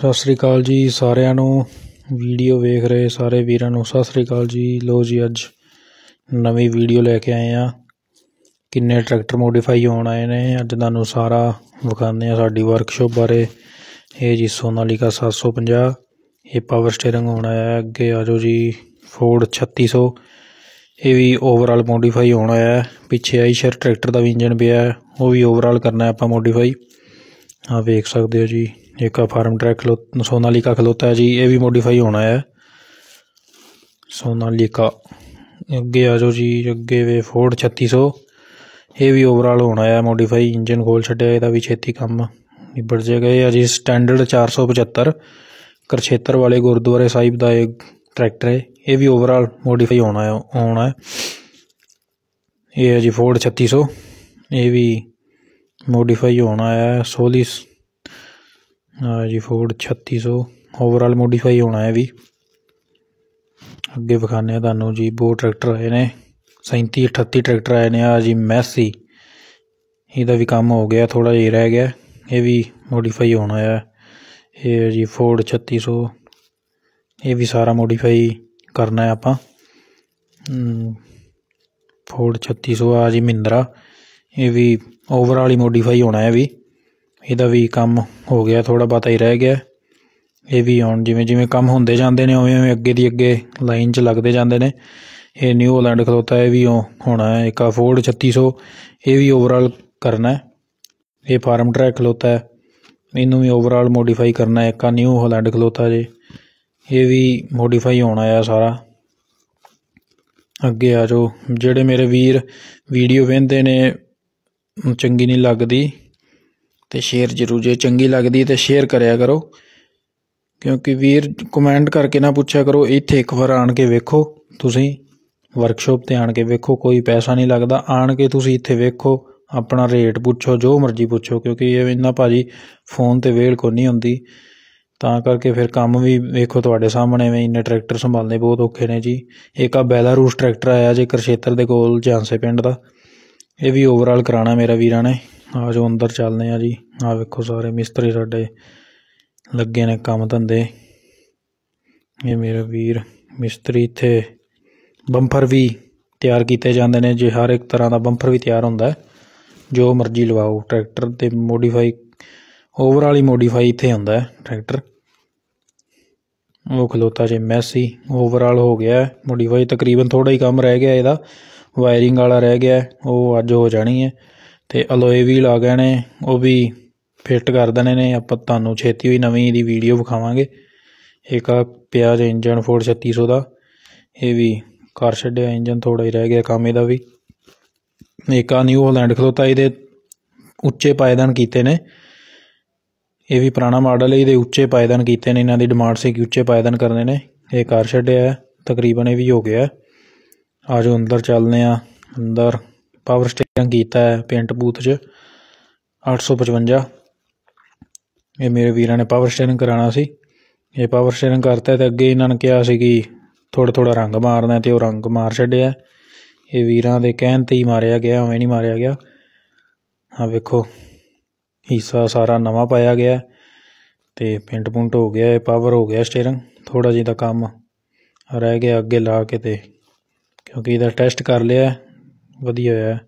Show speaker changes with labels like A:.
A: ਸਤਿ ਸ੍ਰੀ ਅਕਾਲ ਜੀ ਸਾਰਿਆਂ ਨੂੰ ਵੀਡੀਓ ਵੇਖ ਰਹੇ ਸਾਰੇ ਵੀਰਾਂ ਨੂੰ ਸਤਿ ਸ੍ਰੀ ਅਕਾਲ ਜੀ ਲੋ ਜੀ ਅੱਜ ਨਵੀਂ ਵੀਡੀਓ ਲੈ ਕੇ ਆਏ ਆ ਕਿੰਨੇ ਟਰੈਕਟਰ ਮੋਡੀਫਾਈ ਹੋਣ ਆਏ ਨੇ ਅੱਜ ਤੁਹਾਨੂੰ ਸਾਰਾ ਵਿਖਾਉਂਦੇ ਆ ਸਾਡੀ ਵਰਕਸ਼ਾਪ ਬਾਰੇ ਇਹ ਜੀ ਸੋਨਾਲੀਕਾ 750 ਇਹ ਪਾਵਰ ਸਟੀering ਹੋਣ ਆਇਆ ਹੈ ਅੱਗੇ ਆ ਜਾਓ ਜੀ ਫੋਰਡ 3600 ਇਹ ਵੀ ਓਵਰਆਲ ਮੋਡੀਫਾਈ ਹੋਣ ਆਇਆ ਹੈ ਪਿੱਛੇ ਸ਼ਰ ਟਰੈਕਟਰ ਦਾ ਵੀ ਇੰਜਨ ਪਿਆ ਉਹ ਵੀ ਓਵਰਆਲ ਕਰਨਾ ਆਪਾਂ ਮੋਡੀਫਾਈ ਆ ਵੇਖ ਸਕਦੇ ਹੋ ਜੀ एक ਫਾਰਮ फार्म ਲੋ खिलो ਖਲੋਤਾ ਹੈ ਜੀ ਇਹ ਵੀ ਮੋਡੀਫਾਈ ਹੋਣਾ ਹੈ ਸੋਨਾਲੀ ਕਾ ਅੱਗੇ ਆ ਜਾਓ ਜੀ ਅੱਗੇ ਵੇ ਫੋਰਡ 3600 ਇਹ ਵੀ ਓਵਰਆਲ ਹੋਣਾ ਹੈ ਮੋਡੀਫਾਈ ਇੰਜਨ ਖੋਲ ਛੱਡਿਆ ਇਹਦਾ ਵੀ ਛੇਤੀ ਕੰਮ ਨਿਬੜ ਜਾਏਗਾ ਇਹ ਜੀ ਸਟੈਂਡਰਡ 475 ਕਰਛੇਤਰ ਵਾਲੇ ਗੁਰਦੁਆਰੇ ਸਾਹਿਬ ਦਾ ਇਹ ਟਰੈਕਟਰ ਹੈ ਇਹ ਵੀ ਓਵਰਆਲ ਮੋਡੀਫਾਈ ਹੋਣਾ ਹੈ ਹੋਣਾ ਹੈ ਇਹ ਹੈ ਜੀ ਫੋਰਡ 3600 ਇਹ ਵੀ ਮੋਡੀਫਾਈ ਹੋਣਾ ਹੈ 16 ਹਾਂ ਜੀ ਫੋਰਡ 3600 ਓਵਰਆਲ ਮੋਡੀਫਾਈ ਹੋਣਾ ਹੈ ਵੀ ਅੱਗੇ ਵਿਖਾਣੇ ਤੁਹਾਨੂੰ ਜੀ ਬਹੁਤ ਟਰੈਕਟਰ ਆਏ ਨੇ 37 38 ਟਰੈਕਟਰ ਆਏ ਨੇ ਆ ਜੀ ਮੈਸੀ ਇਹਦਾ ਵੀ ਕੰਮ ਹੋ ਗਿਆ ਥੋੜਾ ਜਿਹਾ ਰਹਿ ਗਿਆ ਇਹ ਵੀ ਮੋਡੀਫਾਈ ਹੋਣਾ ਹੈ ਇਹ ਜੀ ਫੋਰਡ 3600 ਇਹ ਵੀ ਸਾਰਾ ਮੋਡੀਫਾਈ ਕਰਨਾ ਹੈ ਆਪਾਂ ਫੋਰਡ 3600 ਆ ਜੀ ਮਹਿੰਦਰਾ ਇਹ ਵੀ ਓਵਰਆਲ ਹੀ ਮੋਡੀਫਾਈ ਹੋਣਾ ਹੈ ਵੀ ਇਹਦਾ ਵੀ ਕੰਮ ਹੋ ਗਿਆ ਥੋੜਾ ਬਾਤਾ ਹੀ ਰਹਿ ਗਿਆ ਇਹ ਵੀ ਹੁਣ ਜਿਵੇਂ ਜਿਵੇਂ ਕੰਮ ਹੁੰਦੇ ਜਾਂਦੇ ਨੇ ਉਵੇਂ ਉਵੇਂ ਅੱਗੇ ਦੀ ਅੱਗੇ ਲਾਈਨ 'ਚ ਲੱਗਦੇ ਜਾਂਦੇ ਨੇ ਇਹ ਨਿਊ ਹੋਲੈਂਡ ਖਲੋਤਾ ਇਹ ਵੀ ਹੋਣਾ ਹੈ ਇੱਕ ਆ 3600 ਇਹ ਵੀ ਓਵਰਆਲ ਕਰਨਾ ਹੈ ਇਹ ਫਾਰਮ ਟਰੈਕ ਖਲੋਤਾ ਹੈ ਇਹਨੂੰ ਵੀ ਓਵਰਆਲ ਮੋਡੀਫਾਈ ਕਰਨਾ ਹੈ ਇੱਕ ਆ ਨਿਊ ਹੋਲੈਂਡ ਖਲੋਤਾ ਜੇ ਇਹ ਵੀ ਮੋਡੀਫਾਈ ਹੋਣਾ ਆ ਸਾਰਾ ਅੱਗੇ ਆ ਜੋ ਜਿਹੜੇ ਮੇਰੇ ਵੀਰ ਵੀਡੀਓ ਵੇਖਦੇ ਨੇ ਚੰਗੀ ਨਹੀਂ ਲੱਗਦੀ ਤੇ ਸ਼ੇਅਰ ਜ਼ਰੂਰ ਜੇ ਚੰਗੀ ਲੱਗਦੀ ਤੇ ਸ਼ੇਅਰ ਕਰਿਆ ਕਰੋ ਕਿਉਂਕਿ ਵੀਰ ਕਮੈਂਟ ਕਰਕੇ ਨਾ ਪੁੱਛਿਆ ਕਰੋ ਇੱਥੇ ਇੱਕ ਵਾਰ ਆਣ ਕੇ ਵੇਖੋ ਤੁਸੀਂ ਵਰਕਸ਼ਾਪ ਤੇ ਆਣ ਕੇ ਵੇਖੋ ਕੋਈ ਪੈਸਾ ਨਹੀਂ ਲੱਗਦਾ ਆਣ ਕੇ ਤੁਸੀਂ ਇੱਥੇ ਵੇਖੋ ਆਪਣਾ ਰੇਟ ਪੁੱਛੋ ਜੋ ਮਰਜ਼ੀ ਪੁੱਛੋ ਕਿਉਂਕਿ ਇਹ ਇੰਨਾ ਭਾਜੀ ਫੋਨ ਤੇ ਵੇਲ ਕੋ ਨਹੀਂ ਹੁੰਦੀ ਤਾਂ ਕਰਕੇ ਫਿਰ ਕੰਮ ਵੀ ਵੇਖੋ ਤੁਹਾਡੇ ਸਾਹਮਣੇ ਵੀ ਇੰਨੇ ਟਰੈਕਟਰ ਸੰਭਾਲਨੇ ਬਹੁਤ ਔਖੇ ਨੇ ਜੀ ਇੱਕ ਆ ਬੈਲਾਰੂਸ ਟਰੈਕਟਰ ਆਇਆ ਜੇ ਕਰਸ਼ੇਤਰ ਦੇ ਕੋਲ ਜਾਂਸੇ ਪਿੰਡ ਦਾ ਇਹ ਵੀ ਓਵਰਆਲ ਕਰਾਣਾ ਮੇਰਾ ਵੀਰਾਂ ਨੇ ਆ ਜੋ ਅੰਦਰ ਚੱਲਦੇ ਆ ਜੀ ਆ ਵੇਖੋ ਸਾਰੇ ਮਿਸਤਰੀ ਸਾਡੇ ਲੱਗੇ ਨੇ ਕੰਮ ਧੰਦੇ ਇਹ ਮੇਰੇ ਵੀਰ ਮਿਸਤਰੀ ਇੱਥੇ ਬੰਪਰ ਵੀ ਤਿਆਰ ਕੀਤੇ ਜਾਂਦੇ ਨੇ ਜੇ ਹਰ ਇੱਕ ਤਰ੍ਹਾਂ ਦਾ ਬੰਪਰ ਵੀ ਤਿਆਰ ਹੁੰਦਾ ਹੈ ਜੋ ਮਰਜ਼ੀ ਲਵਾਓ ਟਰੈਕਟਰ ਤੇ ਮੋਡੀਫਾਈ ਓਵਰਆਲ ਹੀ ਮੋਡੀਫਾਈ ਇੱਥੇ ਹੁੰਦਾ ਹੈ ਟਰੈਕਟਰ ਉਹ ਖਲੋਤਾ ਜੇ ਮੈਸੀ ਓਵਰਆਲ ਹੋ ਗਿਆ ਮੋਡੀਫਾਈ ਤਕਰੀਬਨ ਥੋੜਾ ਹੀ ਕੰਮ ਰਹਿ ਗਿਆ ਇਹਦਾ ਵਾਇਰਿੰਗ ਵਾਲਾ ਰਹਿ ਗਿਆ ਉਹ ਅੱਜ ਹੋ ਜਾਣੀ ਹੈ ਤੇ ਅਲੋਏ ਵੀਲ ਆ ਗਏ ਨੇ ਉਹ ਵੀ ਫਿੱਟ ਕਰ ਦਨੇ ਨੇ ਆਪਾਂ ਤੁਹਾਨੂੰ ਛੇਤੀ ਹੀ ਨਵੀਂ ਦੀ ਵੀਡੀਓ ਵਿਖਾਵਾਂਗੇ ਇੱਕ ਆ ਪਿਆ ਇੰਜਨ 4600 3600 ਦਾ ਇਹ ਵੀ ਕਰ ਛੱਡਿਆ ਇੰਜਨ ਥੋੜਾ ਹੀ ਰਹਿ ਗਿਆ ਕੰਮ ਇਹਦਾ ਵੀ ਇੱਕ ਆ ਨਿਊ ਹੋਲੈਂਡ ਖਲੋਤਾ ਇਹਦੇ ਉੱਚੇ ਪਾਇਦਾਨ ਕੀਤੇ ਨੇ ਇਹ ਵੀ ਪੁਰਾਣਾ ਮਾਡਲ ਹੈ ਇਹਦੇ ਉੱਚੇ ਪਾਇਦਾਨ ਕੀਤੇ ਨੇ ਇਹਨਾਂ ਦੀ ਡਿਮਾਂਡ ਸੀ ਕਿ ਉੱਚੇ ਪਾਇਦਾਨ ਕਰਨੇ ਨੇ ਇਹ ਕਰ ਛੱਡਿਆ ਤਕਰੀਬਨ ਇਹ ਵੀ ਹੋ ਗਿਆ ਆਜੋ ਅੰਦਰ ਚੱਲਨੇ ਆ ਅੰਦਰ ਪਾਵਰ ਸਟੇਰਿੰਗ ਕੀਤਾ ਹੈ ਪੇਂਟ ਬੂਥ 'ਚ 855 ਇਹ ਮੇਰੇ ਵੀਰਾਂ ਨੇ ਪਾਵਰ ਸਟੇਰਿੰਗ ਕਰਾਣਾ ਸੀ ਇਹ ਪਾਵਰ ਸਟੇਰਿੰਗ ਕਰਤਾ ਤੇ ਅੱਗੇ ਇਹਨਾਂ ਨੇ ਕਿਹਾ ਸੀ ਕਿ ਥੋੜਾ ਥੋੜਾ ਰੰਗ ਮਾਰਨਾ ਤੇ ਉਹ ਰੰਗ ਮਾਰ ਛੱਡਿਆ ਇਹ ਵੀਰਾਂ ਦੇ ਕਹਿਣ ਤੇ ਹੀ ਮਾਰਿਆ ਗਿਆ ਐਵੇਂ ਨਹੀਂ ਮਾਰਿਆ ਗਿਆ ਆ ਵੇਖੋ ਹਿੱਸਾ ਸਾਰਾ ਨਵਾਂ ਪਾਇਆ ਗਿਆ ਤੇ ਪਿੰਟ ਪੁੰਟ ਹੋ ਗਿਆ ਇਹ ਪਾਵਰ ਹੋ ਗਿਆ ਸਟੀਅਰਿੰਗ ਥੋੜਾ ਜਿਹਾ ਕੰਮ ਰਹਿ ਗਿਆ ਅੱਗੇ ਲਾ ਕੇ ਤੇ ਕਿਉਂਕਿ ਇਹਦਾ ਟੈਸਟ ਕਰ ਲਿਆ 我的。